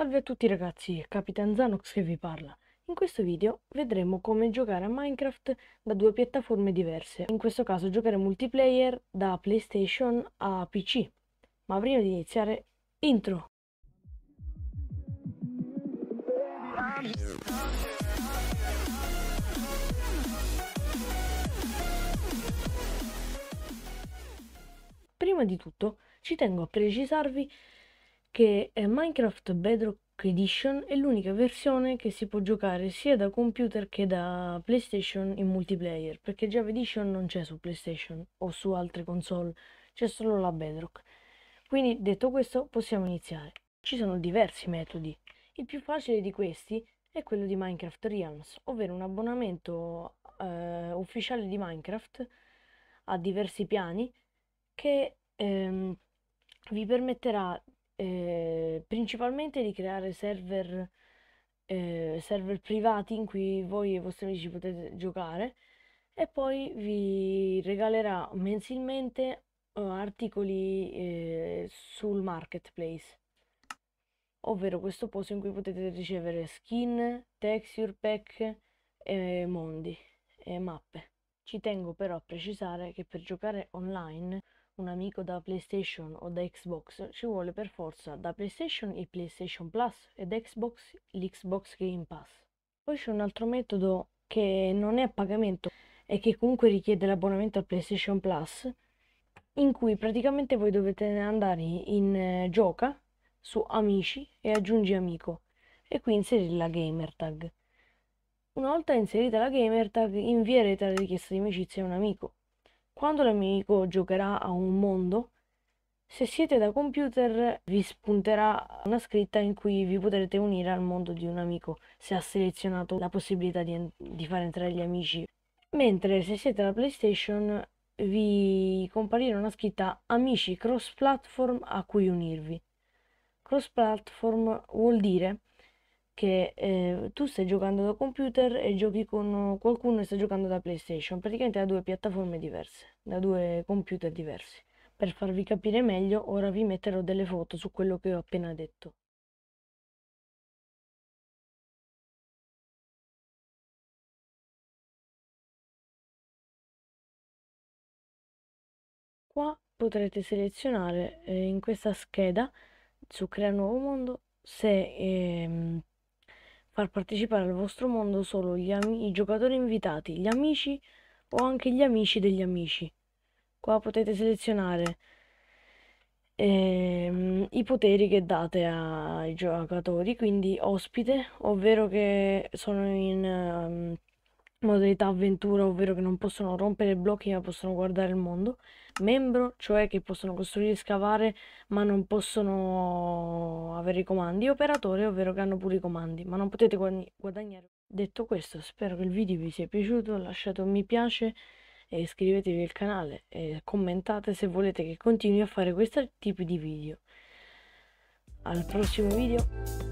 Salve a tutti ragazzi, Capitan Zanox che vi parla. In questo video vedremo come giocare a Minecraft da due piattaforme diverse. In questo caso giocare multiplayer da PlayStation a PC. Ma prima di iniziare, intro! Prima di tutto ci tengo a precisarvi che Minecraft Bedrock Edition è l'unica versione che si può giocare sia da computer che da PlayStation in multiplayer, perché Java Edition non c'è su PlayStation o su altre console, c'è solo la Bedrock. Quindi detto questo possiamo iniziare. Ci sono diversi metodi. Il più facile di questi è quello di Minecraft Realms, ovvero un abbonamento eh, ufficiale di Minecraft a diversi piani che ehm, vi permetterà eh, principalmente di creare server, eh, server privati in cui voi e i vostri amici potete giocare e poi vi regalerà mensilmente uh, articoli eh, sul marketplace ovvero questo posto in cui potete ricevere skin, texture pack, e eh, mondi e mappe. Ci tengo però a precisare che per giocare online un amico da PlayStation o da Xbox, ci vuole per forza da PlayStation il PlayStation Plus e da Xbox l'Xbox Game Pass. Poi c'è un altro metodo che non è a pagamento e che comunque richiede l'abbonamento al PlayStation Plus, in cui praticamente voi dovete andare in eh, gioca su amici e aggiungi amico e qui inserire la gamer tag. Una volta inserita la gamer tag invierete la richiesta di amicizia a un amico quando l'amico giocherà a un mondo, se siete da computer vi spunterà una scritta in cui vi potrete unire al mondo di un amico se ha selezionato la possibilità di, di far entrare gli amici. Mentre se siete da PlayStation vi comparirà una scritta Amici cross platform a cui unirvi. Cross platform vuol dire che eh, tu stai giocando da computer e giochi con qualcuno e stai giocando da PlayStation, praticamente da due piattaforme diverse, da due computer diversi. Per farvi capire meglio, ora vi metterò delle foto su quello che ho appena detto. Qua potrete selezionare eh, in questa scheda su Crea Nuovo Mondo se ehm, far partecipare al vostro mondo solo ami- i giocatori invitati, gli amici o anche gli amici degli amici. Qua potete selezionare ehm, i poteri che date ai giocatori, quindi ospite, ovvero che sono in... Um, modalità avventura, ovvero che non possono rompere blocchi ma possono guardare il mondo, membro, cioè che possono costruire e scavare ma non possono avere i comandi, operatore, ovvero che hanno pure i comandi, ma non potete guadagnare. Detto questo, spero che il video vi sia piaciuto, lasciate un mi piace e iscrivetevi al canale e commentate se volete che continui a fare questo tipo di video. Al prossimo video!